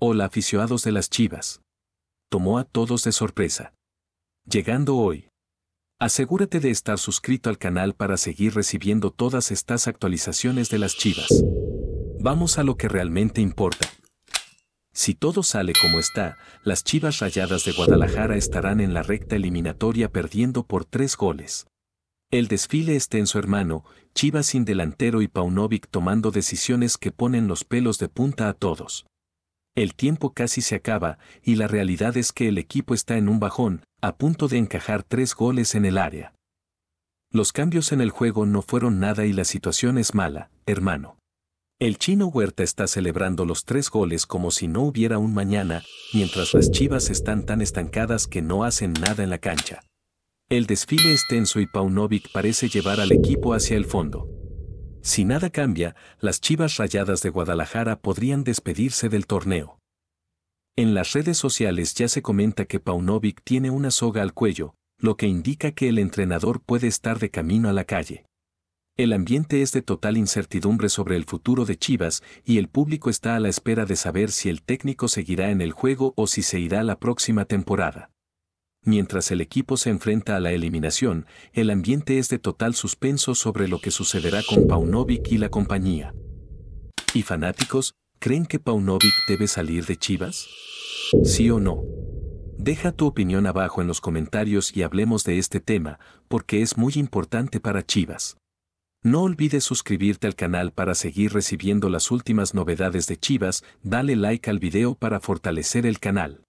Hola aficionados de las Chivas. Tomó a todos de sorpresa. Llegando hoy. Asegúrate de estar suscrito al canal para seguir recibiendo todas estas actualizaciones de las Chivas. Vamos a lo que realmente importa. Si todo sale como está, las Chivas Rayadas de Guadalajara estarán en la recta eliminatoria perdiendo por tres goles. El desfile está en su hermano, Chivas sin delantero y Paunovic tomando decisiones que ponen los pelos de punta a todos. El tiempo casi se acaba, y la realidad es que el equipo está en un bajón, a punto de encajar tres goles en el área. Los cambios en el juego no fueron nada y la situación es mala, hermano. El chino Huerta está celebrando los tres goles como si no hubiera un mañana, mientras las chivas están tan estancadas que no hacen nada en la cancha. El desfile extenso y Paunovic parece llevar al equipo hacia el fondo. Si nada cambia, las Chivas Rayadas de Guadalajara podrían despedirse del torneo. En las redes sociales ya se comenta que Paunovic tiene una soga al cuello, lo que indica que el entrenador puede estar de camino a la calle. El ambiente es de total incertidumbre sobre el futuro de Chivas y el público está a la espera de saber si el técnico seguirá en el juego o si se irá la próxima temporada. Mientras el equipo se enfrenta a la eliminación, el ambiente es de total suspenso sobre lo que sucederá con Paunovic y la compañía. ¿Y fanáticos, creen que Paunovic debe salir de Chivas? ¿Sí o no? Deja tu opinión abajo en los comentarios y hablemos de este tema, porque es muy importante para Chivas. No olvides suscribirte al canal para seguir recibiendo las últimas novedades de Chivas, dale like al video para fortalecer el canal.